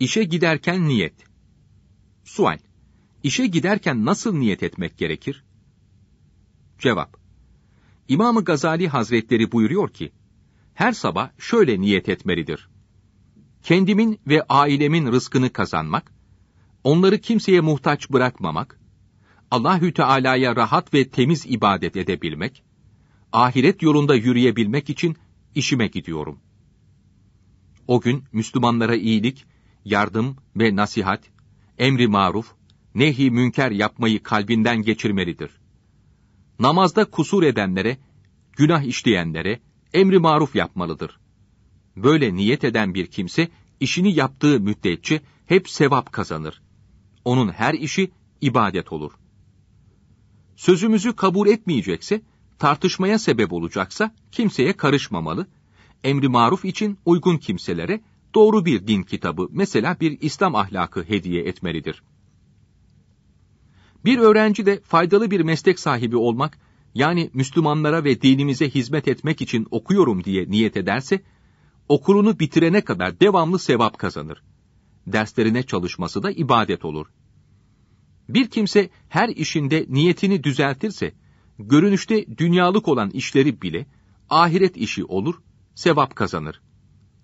İşe giderken niyet. Sual. İşe giderken nasıl niyet etmek gerekir? Cevap. İmam-ı Gazali Hazretleri buyuruyor ki, her sabah şöyle niyet etmelidir. Kendimin ve ailemin rızkını kazanmak, onları kimseye muhtaç bırakmamak, Allahü Teala'ya rahat ve temiz ibadet edebilmek, ahiret yolunda yürüyebilmek için işime gidiyorum. O gün Müslümanlara iyilik, yardım ve nasihat, emri maruf, nehi münker yapmayı kalbinden geçirmelidir. Namazda kusur edenlere, günah işleyenlere emri maruf yapmalıdır. Böyle niyet eden bir kimse işini yaptığı müddetçe hep sevap kazanır. Onun her işi ibadet olur. Sözümüzü kabul etmeyecekse, tartışmaya sebep olacaksa kimseye karışmamalı, emri maruf için uygun kimselere doğru bir din kitabı, mesela bir İslam ahlakı hediye etmelidir. Bir öğrenci de faydalı bir meslek sahibi olmak, yani Müslümanlara ve dinimize hizmet etmek için okuyorum diye niyet ederse, okulunu bitirene kadar devamlı sevap kazanır. Derslerine çalışması da ibadet olur. Bir kimse her işinde niyetini düzeltirse, görünüşte dünyalık olan işleri bile ahiret işi olur, sevap kazanır.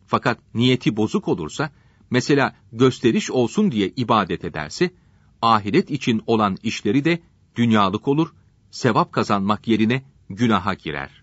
Fakat niyeti bozuk olursa, mesela gösteriş olsun diye ibadet ederse, ahiret için olan işleri de dünyalık olur, sevap kazanmak yerine günaha girer.